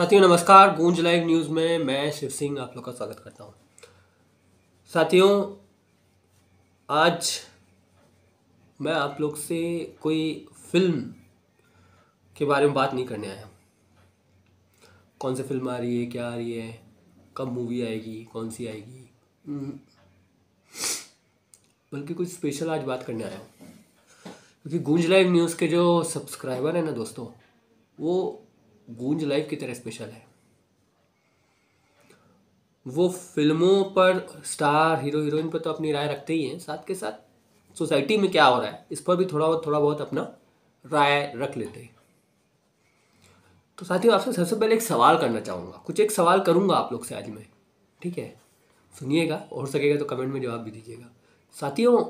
साथियों नमस्कार गूंज लाइव न्यूज़ में मैं शिव सिंह आप लोग का स्वागत करता हूँ साथियों आज मैं आप लोग से कोई फिल्म के बारे में बात नहीं करने आया कौन सी फिल्म आ रही है क्या आ रही है कब मूवी आएगी कौन सी आएगी हम्म। बल्कि कुछ स्पेशल आज बात करने आया हूँ क्योंकि गूंज लाइव न्यूज़ के जो सब्सक्राइबर हैं ना दोस्तों वो गूंज लाइफ की तरह स्पेशल है वो फिल्मों पर स्टार हीरो हीरोइन पर तो अपनी राय रखते ही हैं साथ के साथ सोसाइटी में क्या हो रहा है इस पर भी थोड़ा बहुत थोड़ा बहुत अपना राय रख लेते हैं तो साथियों आपसे सबसे पहले एक सवाल करना चाहूँगा कुछ एक सवाल करूँगा आप लोग से आज मैं ठीक है सुनिएगा और सकेगा तो कमेंट में जवाब भी दीजिएगा साथियों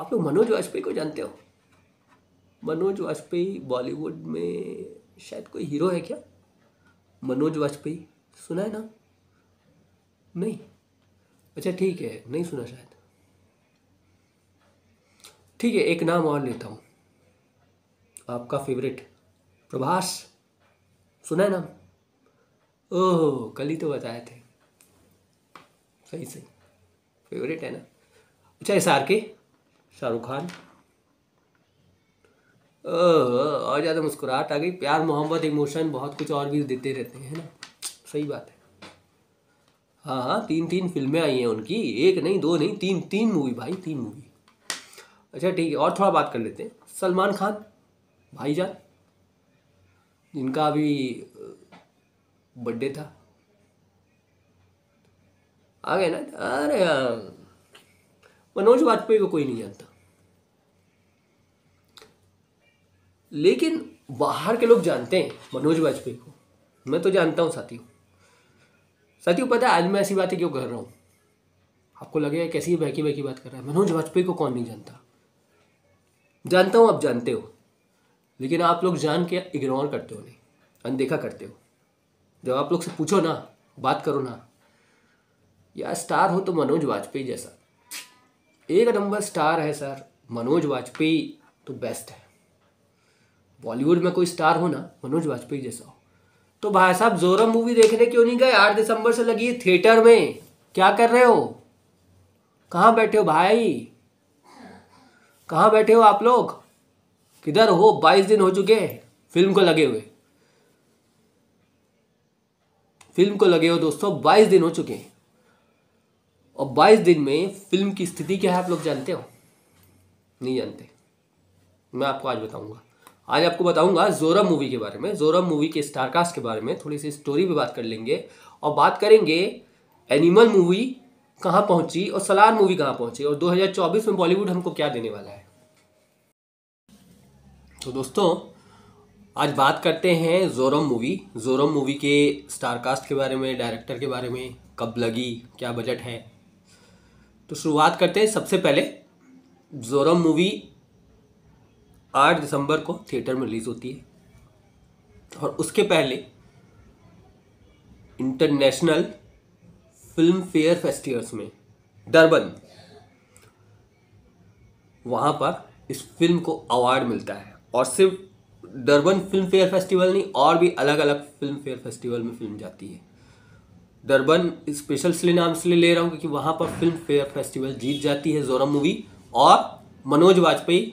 आप लोग मनोज वाजपेयी को जानते हो मनोज वाजपेयी बॉलीवुड में शायद कोई हीरो है क्या मनोज वाजपेयी सुना है ना नहीं अच्छा ठीक है नहीं सुना शायद ठीक है एक नाम और लेता हूँ आपका फेवरेट प्रभास सुना है नाम ओह कल ही तो बताए थे सही सही फेवरेट है ना अच्छा एस आर के शाहरुख खान और ज़्यादा मुस्कुराहट आ गई प्यार मोहब्बत इमोशन बहुत कुछ और भी देते रहते हैं ना सही बात है हाँ हाँ तीन तीन फिल्में आई हैं उनकी एक नहीं दो नहीं तीन तीन मूवी भाई तीन मूवी अच्छा ठीक है और थोड़ा बात कर लेते हैं सलमान खान भाईजान जिनका अभी बर्थडे था आ गए ना अरे मनोज वाजपेयी को कोई नहीं जानता लेकिन बाहर के लोग जानते हैं मनोज वाजपेयी को मैं तो जानता हूँ साथियों साथियों पता है आज मैं ऐसी बातें क्यों कर रहा हूँ आपको लगेगा कैसी बहकी बहकी बात कर रहा है मनोज वाजपेयी को कौन नहीं जानता जानता हूँ आप जानते हो लेकिन आप लोग जान के इग्नोर करते हो नहीं अनदेखा करते हो जब आप लोग से पूछो ना बात करो ना या स्टार हो तो मनोज वाजपेयी जैसा एक नंबर स्टार है सर मनोज वाजपेयी तो बेस्ट है बॉलीवुड में कोई स्टार हो ना मनोज वाजपेयी जैसा हो तो भाई साहब जोरम मूवी देखने क्यों नहीं गए आठ दिसंबर से लगी थिएटर में क्या कर रहे हो कहाँ बैठे हो भाई कहाँ बैठे हो आप लोग किधर हो बाईस दिन हो चुके हैं फिल्म को लगे हुए फिल्म को लगे हो दोस्तों बाईस दिन हो चुके हैं और बाईस दिन में फिल्म की स्थिति क्या है आप लोग जानते हो नहीं जानते मैं आपको आज बताऊंगा आज आपको बताऊंगा जोरम मूवी के बारे में जोरम मूवी के स्टारकास्ट के बारे में थोड़ी सी स्टोरी भी बात कर लेंगे और बात करेंगे एनिमल मूवी कहाँ पहुंची और सलार मूवी कहाँ पहुंची और 2024 में बॉलीवुड हमको क्या देने वाला है तो दोस्तों आज बात करते हैं जोरम मूवी जोरम मूवी के स्टारकास्ट के बारे में डायरेक्टर के बारे में कब लगी क्या बजट है तो शुरुआत करते हैं सबसे पहले जोरम मूवी आठ दिसंबर को थिएटर में रिलीज़ होती है और उसके पहले इंटरनेशनल फिल्म फेयर फेस्टिवल्स में डरबन वहाँ पर इस फिल्म को अवार्ड मिलता है और सिर्फ डरबन फिल्म फेयर फेस्टिवल नहीं और भी अलग अलग फिल्म फेयर फेस्टिवल में फिल्म जाती है डरबन स्पेशल इसलिए नाम इसलिए ले रहा हूँ क्योंकि वहाँ पर फिल्म फेयर फेस्टिवल जीत जाती है जोरम मूवी और मनोज वाजपेयी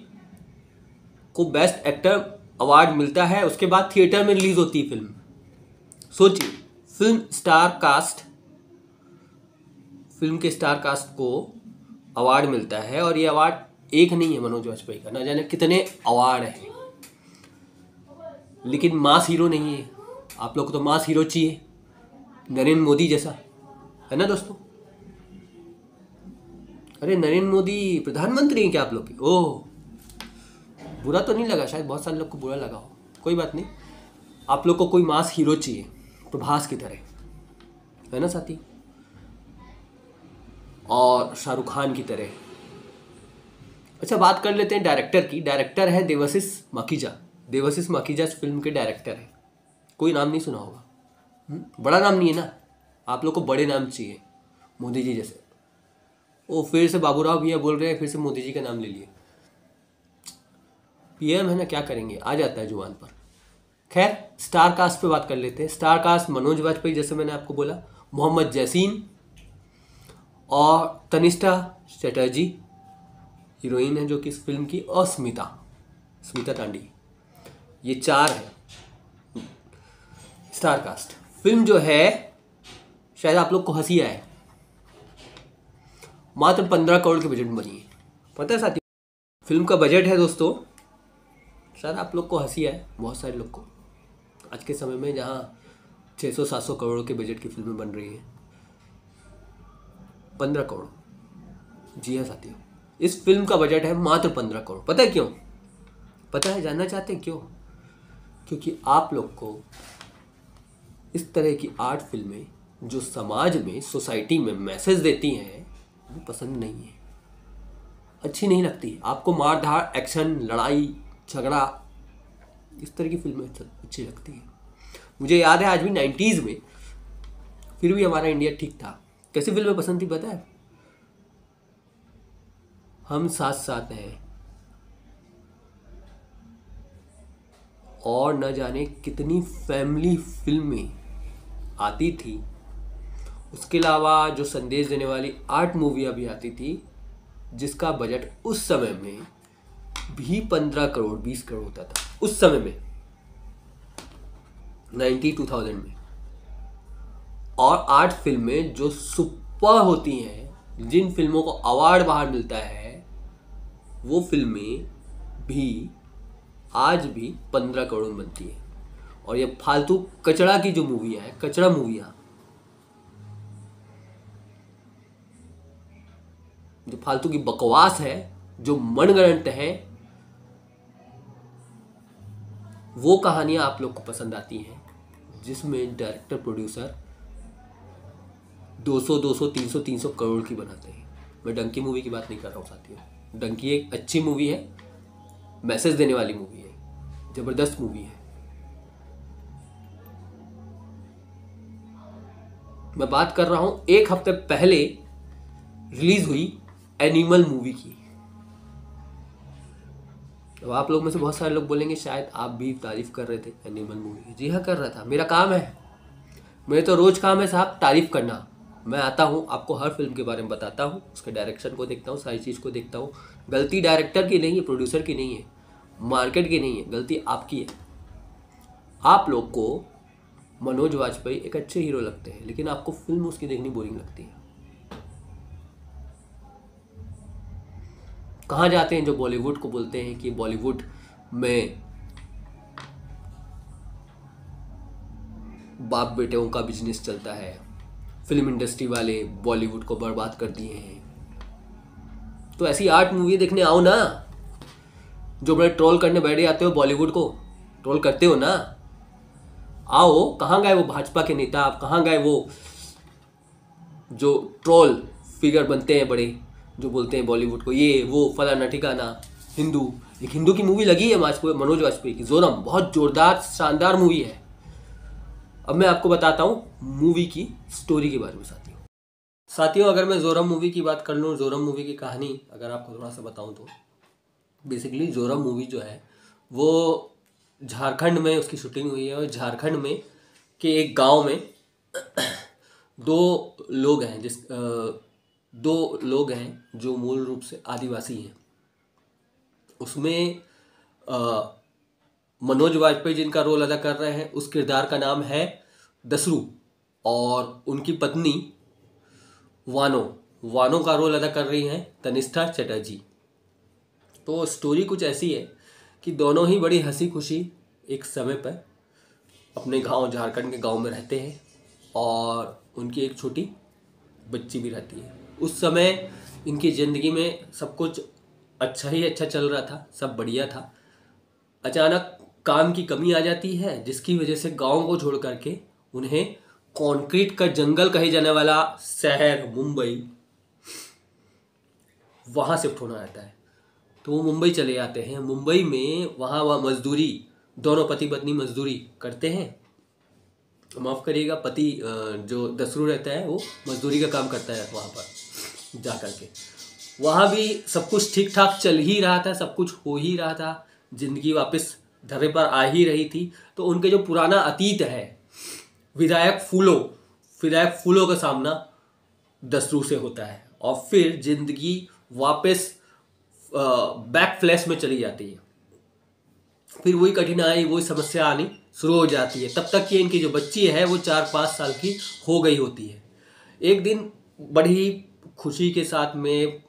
को बेस्ट एक्टर अवार्ड मिलता है उसके बाद थिएटर में रिलीज होती है फिल्म सोचिए फिल्म स्टार कास्ट फिल्म के स्टार कास्ट को अवार्ड मिलता है और ये अवार्ड एक नहीं है मनोज वाजपेयी का ना जाने कितने अवार्ड हैं लेकिन मास हीरो नहीं है आप लोग को तो मास हीरो चाहिए नरेंद्र मोदी जैसा है ना दोस्तों अरे नरेंद्र मोदी प्रधानमंत्री हैं क्या आप लोग ओह बुरा तो नहीं लगा शायद बहुत सारे लोग को बुरा लगा हो कोई बात नहीं आप लोग को कोई मास हीरो चाहिए प्रभास की तरह है ना साथी और शाहरुख खान की तरह अच्छा बात कर लेते हैं डायरेक्टर की डायरेक्टर है देवसिस मखीजा देवसिस मखीजा इस फिल्म के डायरेक्टर है कोई नाम नहीं सुना होगा बड़ा नाम नहीं है ना आप लोग को बड़े नाम चाहिए मोदी जी जैसे वो फिर से बाबूराव भैया बोल रहे हैं फिर से मोदी जी का नाम ले लिए पीएम है ना क्या करेंगे आ जाता है जुबान पर खैर स्टार कास्ट पे बात कर लेते हैं स्टार कास्ट मनोज वाजपेयी जैसे मैंने आपको बोला मोहम्मद जैसीन और तनिष्ठा चटर्जी हीरोइन है जो कि इस फिल्म की और स्मिता स्मिता तांडी ये चार है स्टार कास्ट फिल्म जो है शायद आप लोग को हंसी आए मात्र पंद्रह करोड़ के बजट में बनी है पता है साथी फिल्म का बजट है दोस्तों शायद आप लोग को हंसी आए बहुत सारे लोग को आज के समय में जहाँ 600-700 करोड़ के बजट की फिल्में बन रही हैं पंद्रह करोड़ जी हाँ साथियों इस फिल्म का बजट है मात्र पंद्रह करोड़ पता है क्यों पता है जानना चाहते हैं क्यों क्योंकि आप लोग को इस तरह की आर्ट फिल्में जो समाज में सोसाइटी में मैसेज देती हैं वो पसंद नहीं है अच्छी नहीं लगती आपको मार धार एक्शन लड़ाई झगड़ा इस तरह की फिल्में अच्छा- अच्छी लगती हैं मुझे याद है आज भी नाइन्टीज़ में फिर भी हमारा इंडिया ठीक था कैसी फिल्में पसंद थी पता है हम साथ साथ हैं और न जाने कितनी फैमिली फिल्में आती थी उसके अलावा जो संदेश देने वाली आर्ट मूवी अभी आती थी जिसका बजट उस समय में भी पंद्रह करोड़ बीस करोड़ होता था उस समय में नाइनटी टू थाउजेंड में और आठ फिल्में जो सुपर होती हैं जिन फिल्मों को अवार्ड बाहर मिलता है वो फिल्में भी आज भी पंद्रह करोड़ में बनती है और ये फालतू कचड़ा की जो मूवियाँ हैं कचड़ा मूवियाँ जो फालतू की बकवास है जो मनगणंत है वो कहानियाँ आप लोग को पसंद आती हैं जिसमें डायरेक्टर प्रोड्यूसर 200 200 300 300 करोड़ की बनाते हैं मैं डंकी मूवी की बात नहीं कर रहा हूँ साथियों डंकी एक अच्छी मूवी है मैसेज देने वाली मूवी है ज़बरदस्त मूवी है मैं बात कर रहा हूँ एक हफ्ते पहले रिलीज़ हुई एनिमल मूवी की अब तो आप लोग में से बहुत सारे लोग बोलेंगे शायद आप भी तारीफ़ कर रहे थे एनिमल मूवी जी हाँ कर रहा था मेरा काम है मेरे तो रोज़ काम है साहब तारीफ़ करना मैं आता हूँ आपको हर फिल्म के बारे में बताता हूँ उसके डायरेक्शन को देखता हूँ सारी चीज़ को देखता हूँ गलती डायरेक्टर की नहीं है प्रोड्यूसर की नहीं है मार्केट की नहीं है गलती आपकी है आप लोग को मनोज वाजपेयी एक अच्छे हीरो लगते हैं लेकिन आपको फिल्म उसकी देखनी बोरिंग लगती है कहा जाते हैं जो बॉलीवुड को बोलते हैं कि बॉलीवुड में बाप बेटों का बिजनेस चलता है फिल्म इंडस्ट्री वाले बॉलीवुड को बर्बाद कर दिए हैं तो ऐसी आर्ट मूवी देखने आओ ना जो बड़े ट्रोल करने बैठे जाते हो बॉलीवुड को ट्रोल करते हो ना आओ कहाँ गए वो भाजपा के नेता आप कहाँ गए वो जो ट्रोल फिगर बनते हैं बड़े जो बोलते हैं बॉलीवुड को ये वो फलाना ठिकाना हिंदू एक हिंदू की मूवी लगी है वाजपेयी मनोज वाजपेयी की जोरम बहुत जोरदार शानदार मूवी है अब मैं आपको बताता हूँ मूवी की स्टोरी के बारे में साथियों साथियों अगर मैं जोरम मूवी की बात कर लूँ जोरम मूवी की कहानी अगर आपको थोड़ा सा बताऊँ तो बेसिकली जोरम मूवी जो है वो झारखंड में उसकी शूटिंग हुई है और झारखंड में के एक गांव में दो लोग हैं जिस दो लोग हैं जो मूल रूप से आदिवासी हैं उसमें मनोज वाजपेयी जिनका रोल अदा कर रहे हैं उस किरदार का नाम है दसरू और उनकी पत्नी वानो वानो का रोल अदा कर रही हैं तनिष्ठा चटर्जी तो स्टोरी कुछ ऐसी है कि दोनों ही बड़ी हंसी खुशी एक समय पर अपने गांव झारखंड के गांव में रहते हैं और उनकी एक छोटी बच्ची भी रहती है उस समय इनकी ज़िंदगी में सब कुछ अच्छा ही अच्छा चल रहा था सब बढ़िया था अचानक काम की कमी आ जाती है जिसकी वजह से गाँव को छोड़ करके उन्हें कंक्रीट का जंगल कहे जाने वाला शहर मुंबई वहाँ शिफ्ट होना रहता है तो वो मुंबई चले जाते हैं मुंबई में वहाँ वह मजदूरी दोनों पति पत्नी मजदूरी करते हैं माफ़ करिएगा पति जो दसरू रहता है वो मजदूरी का काम करता है वहाँ पर जा कर के वहाँ भी सब कुछ ठीक ठाक चल ही रहा था सब कुछ हो ही रहा था ज़िंदगी वापस धरे पर आ ही रही थी तो उनके जो पुराना अतीत है विधायक फूलों विधायक फूलों का सामना दसरू से होता है और फिर ज़िंदगी वापस बैक फ्लैश में चली जाती है फिर वही कठिनाई वही समस्या आनी शुरू हो जाती है तब तक कि इनकी जो बच्ची है वो चार पाँच साल की हो गई होती है एक दिन बड़ी खुशी के साथ में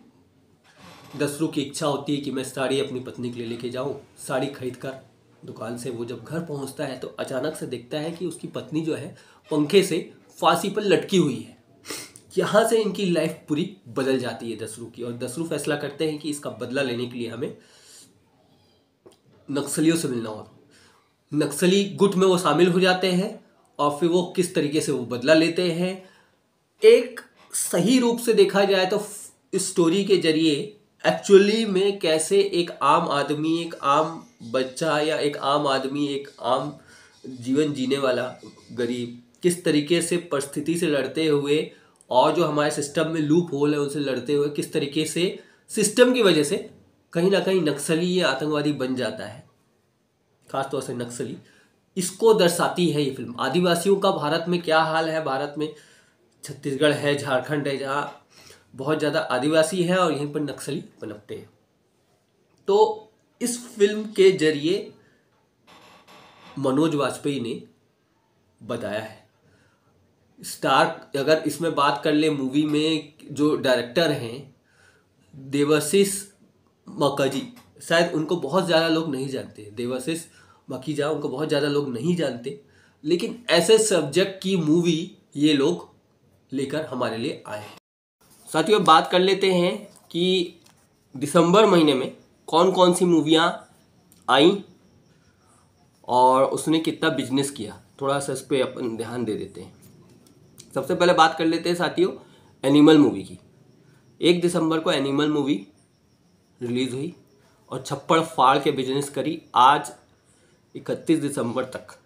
दसरू की इच्छा होती है कि मैं साड़ी अपनी पत्नी के लिए लेके जाऊँ साड़ी खरीद कर दुकान से वो जब घर पहुँचता है तो अचानक से देखता है कि उसकी पत्नी जो है पंखे से फांसी पर लटकी हुई है यहाँ से इनकी लाइफ पूरी बदल जाती है दसरू की और दसरू फैसला करते हैं कि इसका बदला लेने के लिए हमें नक्सलियों से मिलना होगा नक्सली गुट में वो शामिल हो जाते हैं और फिर वो किस तरीके से वो बदला लेते हैं एक सही रूप से देखा जाए तो स्टोरी के जरिए एक्चुअली में कैसे एक आम आदमी एक आम बच्चा या एक आम आदमी एक आम जीवन जीने वाला गरीब किस तरीके से परिस्थिति से लड़ते हुए और जो हमारे सिस्टम में लूप होल है उनसे लड़ते हुए किस तरीके से सिस्टम की वजह से कहीं ना कहीं नक्सली या आतंकवादी बन जाता है खासतौर से नक्सली इसको दर्शाती है ये फिल्म आदिवासियों का भारत में क्या हाल है भारत में छत्तीसगढ़ है झारखंड है जहाँ बहुत ज़्यादा आदिवासी है और यहीं पर नक्सली पनपते हैं तो इस फिल्म के जरिए मनोज वाजपेयी ने बताया है स्टार अगर इसमें बात कर ले मूवी में जो डायरेक्टर हैं देवाशीष मकजी शायद उनको बहुत ज़्यादा लोग नहीं जानते देवाशीष मकीजा उनको बहुत ज़्यादा लोग नहीं जानते लेकिन ऐसे सब्जेक्ट की मूवी ये लोग लेकर हमारे लिए आए हैं साथियों बात कर लेते हैं कि दिसंबर महीने में कौन कौन सी मूवियाँ आई और उसने कितना बिजनेस किया थोड़ा सा इस पर अपन ध्यान दे देते हैं सबसे पहले बात कर लेते हैं साथियों एनिमल मूवी की एक दिसंबर को एनिमल मूवी रिलीज़ हुई और छप्पड़ फाड़ के बिजनेस करी आज इकतीस दिसंबर तक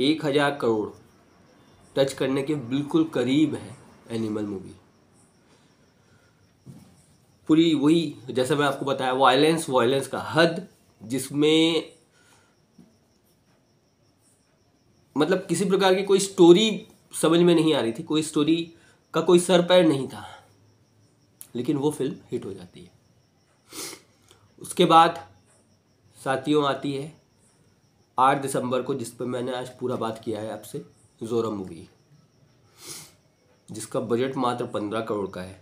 एक हज़ार करोड़ टच करने के बिल्कुल करीब है एनिमल मूवी पूरी वही जैसा मैं आपको बताया वायलेंस वायलेंस का हद जिसमें मतलब किसी प्रकार की कोई स्टोरी समझ में नहीं आ रही थी कोई स्टोरी का कोई सर पैर नहीं था लेकिन वो फिल्म हिट हो जाती है उसके बाद साथियों आती है आठ दिसंबर को जिस पर मैंने आज पूरा बात किया है आपसे जोरा मूवी जिसका बजट मात्र पंद्रह करोड़ का है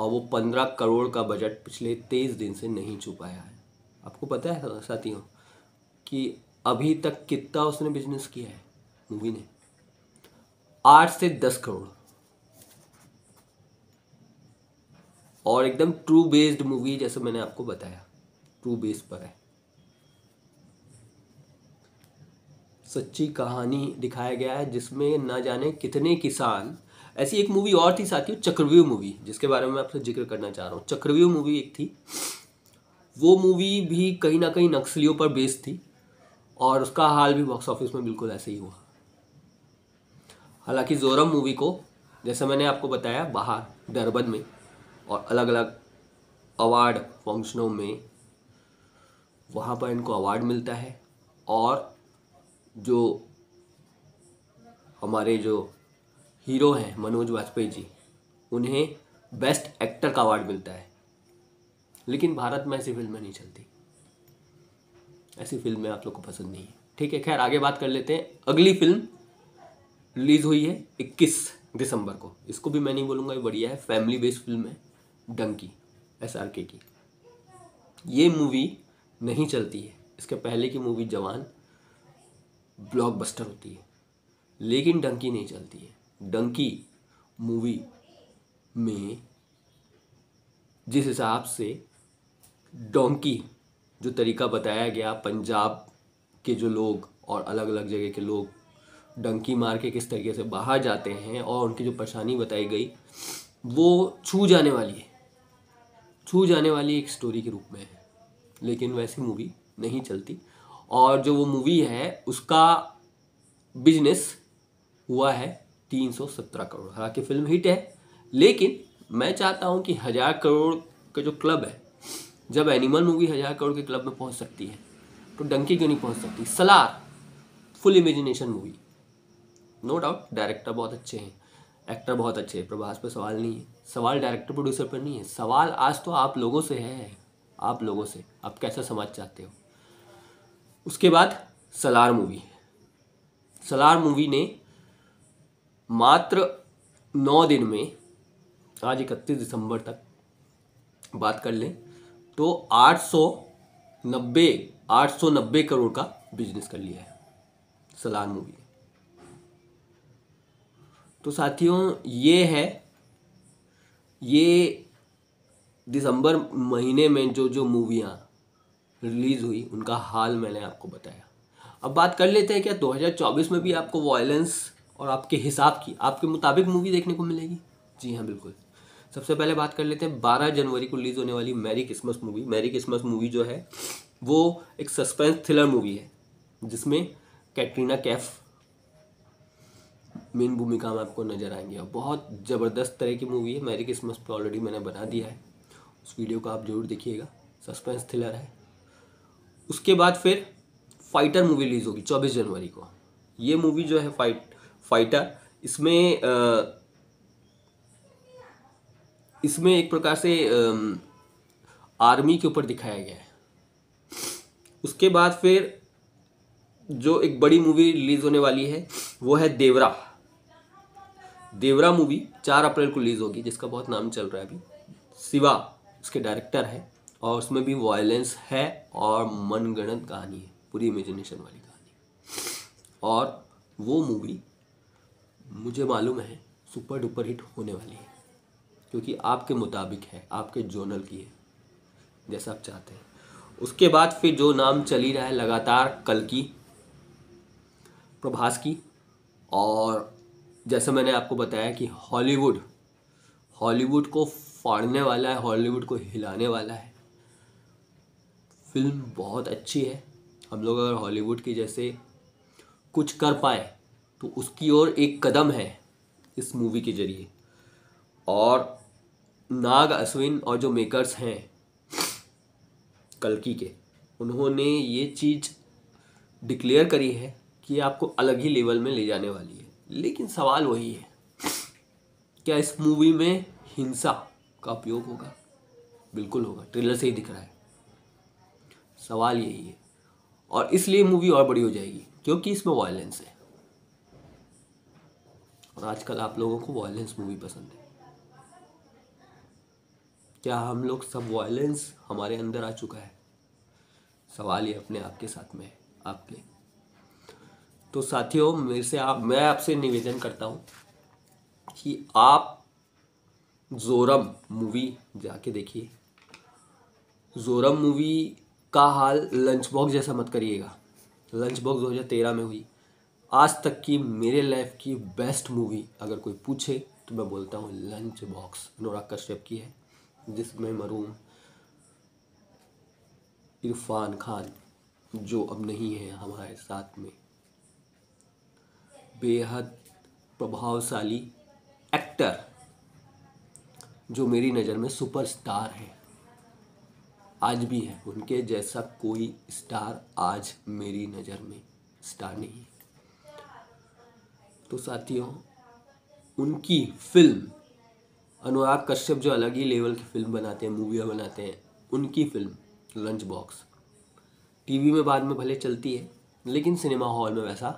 और वो पंद्रह करोड़ का बजट पिछले तेईस दिन से नहीं छुपाया है आपको पता है साथियों कि अभी तक कितना उसने बिजनेस किया है मूवी ने आठ से दस करोड़ और एकदम ट्रू बेस्ड मूवी जैसे मैंने आपको बताया ट्रू बेस पर है सच्ची कहानी दिखाया गया है जिसमें ना जाने कितने किसान ऐसी एक मूवी और थी साथियों चक्रव्यूह मूवी जिसके बारे में मैं आपसे जिक्र करना चाह रहा हूँ चक्रव्यूह मूवी एक थी वो मूवी भी कहीं ना कहीं नक्सलियों पर बेस्ड थी और उसका हाल भी बॉक्स ऑफिस में बिल्कुल ऐसे ही हुआ हालांकि जोरम मूवी को जैसे मैंने आपको बताया बाहर डरबन में और अलग अलग अवार्ड फंक्शनों में वहाँ पर इनको अवार्ड मिलता है और जो हमारे जो हीरो हैं मनोज वाजपेयी जी उन्हें बेस्ट एक्टर का अवार्ड मिलता है लेकिन भारत में ऐसी फिल्में नहीं चलती ऐसी फिल्में आप लोग को पसंद नहीं है ठीक है खैर आगे बात कर लेते हैं अगली फिल्म रिलीज़ हुई है 21 दिसंबर को इसको भी मैं नहीं बोलूँगा ये बढ़िया है फैमिली बेस्ड फिल्म है डंकी एस आर के की ये मूवी नहीं चलती है इसके पहले की मूवी जवान ब्लॉकबस्टर होती है लेकिन डंकी नहीं चलती है डंकी मूवी में जिस हिसाब से डोंकी जो तरीका बताया गया पंजाब के जो लोग और अलग अलग जगह के लोग डंकी मार के किस तरीके से बाहर जाते हैं और उनकी जो परेशानी बताई गई वो छू जाने वाली है छू जाने वाली एक स्टोरी के रूप में है लेकिन वैसी मूवी नहीं चलती और जो वो मूवी है उसका बिजनेस हुआ है 317 करोड़ हालांकि फिल्म हिट है लेकिन मैं चाहता हूँ कि हज़ार करोड़ का जो क्लब है जब एनिमल मूवी हज़ार करोड़ के क्लब में पहुँच सकती है तो डंकी क्यों नहीं पहुँच सकती Salaar full imagination movie no doubt director बहुत अच्छे हैं एक्टर बहुत अच्छे हैं प्रभास पर सवाल नहीं है सवाल डायरेक्टर प्रोड्यूसर पर नहीं है सवाल आज तो आप लोगों से है आप लोगों से आप कैसा समाज चाहते हो उसके बाद सलार मूवी सलार मूवी ने मात्र नौ दिन में आज इकतीस दिसंबर तक बात कर लें तो आठ सौ नब्बे आठ सौ नब्बे करोड़ का बिजनेस कर लिया है सलार मूवी तो साथियों ये है ये दिसंबर महीने में जो जो मूवियाँ रिलीज़ हुई उनका हाल मैंने आपको बताया अब बात कर लेते हैं क्या 2024 में भी आपको वॉयलेंस और आपके हिसाब की आपके मुताबिक मूवी देखने को मिलेगी जी हाँ बिल्कुल सबसे पहले बात कर लेते हैं 12 जनवरी को रिलीज़ होने वाली Merry Christmas movie Merry Christmas movie जो है वो एक सस्पेंस थ्रिलर मूवी है जिसमें कैटरीना कैफ मेन भूमिका में आपको नज़र आएंगे और बहुत ज़बरदस्त तरह की मूवी है मैरी क्रिसमस पर तो ऑलरेडी मैंने बना दिया है उस वीडियो को आप ज़रूर देखिएगा सस्पेंस थ्रिलर है उसके बाद फिर फाइटर मूवी रिलीज़ होगी चौबीस जनवरी को ये मूवी जो है फाइट फाइटर इसमें आ, इसमें एक प्रकार से आ, आर्मी के ऊपर दिखाया गया है उसके बाद फिर जो एक बड़ी मूवी रिलीज़ होने वाली है वो है देवरा देवरा मूवी चार अप्रैल को रिलीज़ होगी जिसका बहुत नाम चल रहा है अभी शिवा उसके डायरेक्टर है और उसमें भी वायलेंस है और मनगणन कहानी है पूरी इमेजिनेशन वाली कहानी और वो मूवी मुझे मालूम है सुपर डुपर हिट होने वाली है क्योंकि आपके मुताबिक है आपके जोनल की है जैसा आप चाहते हैं उसके बाद फिर जो नाम चली रहा है लगातार कल की प्रभास की और जैसे मैंने आपको बताया कि हॉलीवुड हॉलीवुड को फाड़ने वाला है हॉलीवुड को हिलाने वाला है फिल्म बहुत अच्छी है हम लोग अगर हॉलीवुड की जैसे कुछ कर पाए तो उसकी ओर एक कदम है इस मूवी के जरिए और नाग अश्विन और जो मेकर्स हैं कलकी के उन्होंने ये चीज़ डिक्लेयर करी है कि आपको अलग ही लेवल में ले जाने वाली है लेकिन सवाल वही है क्या इस मूवी में हिंसा का उपयोग होगा बिल्कुल होगा ट्रेलर से ही दिख रहा है सवाल यही है और इसलिए मूवी और बड़ी हो जाएगी क्योंकि इसमें वायलेंस है और आजकल आप लोगों को वायलेंस मूवी पसंद है क्या हम लोग सब वायलेंस हमारे अंदर आ चुका है सवाल ये अपने आप के साथ में है आपके तो साथियों मेरे से आप मैं आपसे निवेदन करता हूँ कि आप जोरम मूवी जाके देखिए जोरम मूवी का हाल लंच बॉक्स जैसा मत करिएगा लंच बॉक्स तेरह में हुई आज तक की मेरे लाइफ की बेस्ट मूवी अगर कोई पूछे तो मैं बोलता हूँ लंच बॉक्स नोरा कश्यप की है जिसमें मरूम इरफान खान जो अब नहीं है हमारे साथ में बेहद प्रभावशाली एक्टर जो मेरी नज़र में सुपरस्टार है आज भी है उनके जैसा कोई स्टार आज मेरी नज़र में स्टार नहीं तो साथियों उनकी फिल्म अनुराग कश्यप जो अलग ही लेवल की फिल्म बनाते हैं मूवियाँ बनाते हैं उनकी फिल्म लंच बॉक्स टीवी में बाद में भले चलती है लेकिन सिनेमा हॉल में वैसा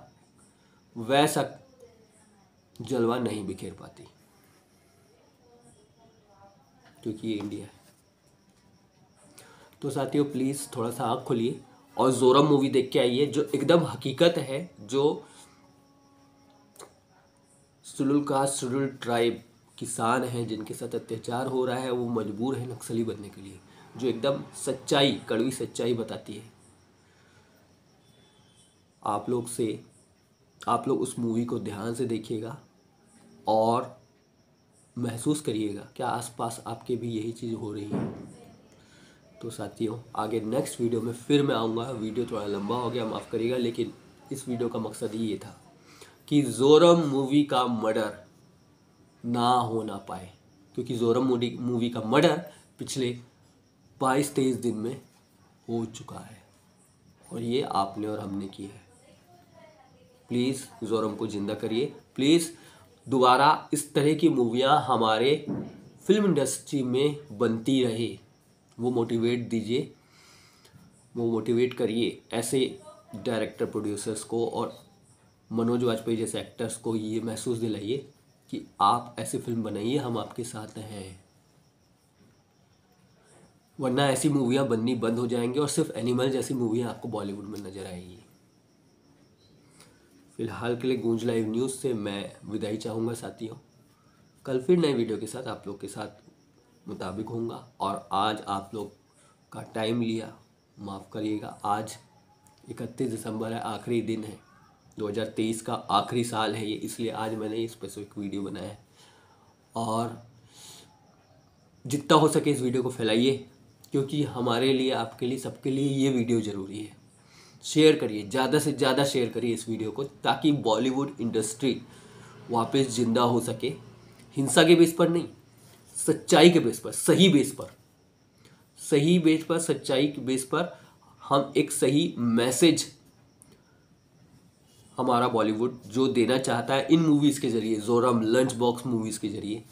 वैसा जलवा नहीं बिखेर पाती क्योंकि ये इंडिया है तो साथियों प्लीज़ थोड़ा सा आँख खोलिए और जोरम मूवी देख के आइए जो एकदम हकीकत है जो सुलुल का सुलुल ट्राइब किसान हैं जिनके साथ अत्याचार हो रहा है वो मजबूर है नक्सली बनने के लिए जो एकदम सच्चाई कड़वी सच्चाई बताती है आप लोग से आप लोग उस मूवी को ध्यान से देखिएगा और महसूस करिएगा क्या आसपास आपके भी यही चीज़ हो रही है तो साथियों आगे नेक्स्ट वीडियो में फिर मैं आऊँगा वीडियो थोड़ा लंबा हो गया माफ़ करिएगा लेकिन इस वीडियो का मकसद ही ये था कि जोरम मूवी का मर्डर ना हो ना पाए क्योंकि जोरम मूवी का मर्डर पिछले बाईस तेईस दिन में हो चुका है और ये आपने और हमने की है प्लीज़ जोरम को ज़िंदा करिए प्लीज़ दोबारा इस तरह की मूवियाँ हमारे फिल्म इंडस्ट्री में बनती रहे वो मोटिवेट दीजिए वो मोटिवेट करिए ऐसे डायरेक्टर प्रोड्यूसर्स को और मनोज वाजपेयी जैसे एक्टर्स को ये महसूस दिलाइए कि आप ऐसी फिल्म बनाइए हम आपके साथ हैं वरना ऐसी मूवियाँ बननी बंद हो जाएंगी और सिर्फ एनिमल जैसी मूवियाँ आपको बॉलीवुड में नज़र आएगी फिलहाल के लिए गूंज लाइव न्यूज़ से मैं विदाई चाहूँगा साथियों कल फिर नए वीडियो के साथ आप लोग के साथ मुताबिक होऊंगा और आज आप लोग का टाइम लिया माफ़ करिएगा आज इकतीस दिसंबर है आखिरी दिन है 2023 का आखिरी साल है ये इसलिए आज मैंने ये स्पेसिफिक वीडियो बनाया है और जितना हो सके इस वीडियो को फैलाइए क्योंकि हमारे लिए आपके लिए सबके लिए ये वीडियो ज़रूरी है शेयर करिए ज़्यादा से ज़्यादा शेयर करिए इस वीडियो को ताकि बॉलीवुड इंडस्ट्री वापस ज़िंदा हो सके हिंसा के बेस पर नहीं सच्चाई के बेस पर सही बेस पर सही बेस पर सच्चाई के बेस पर हम एक सही मैसेज हमारा बॉलीवुड जो देना चाहता है इन मूवीज़ के ज़रिए जोरम लंच बॉक्स मूवीज़ के ज़रिए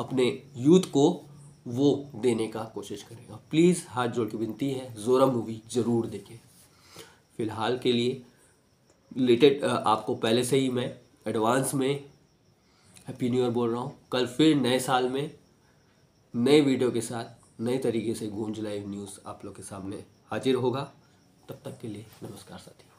अपने यूथ को वो देने का कोशिश करेगा प्लीज़ हाथ जोड़ के विनती है जोरम मूवी ज़रूर देखें फ़िलहाल के लिए रिलेटेड आपको पहले से ही मैं एडवांस में हैप्पी न्यू ईयर बोल रहा हूँ कल फिर नए साल में नए वीडियो के साथ नए तरीके से गूंज लाइव न्यूज़ आप लोग के सामने हाजिर होगा तब तक के लिए नमस्कार साथी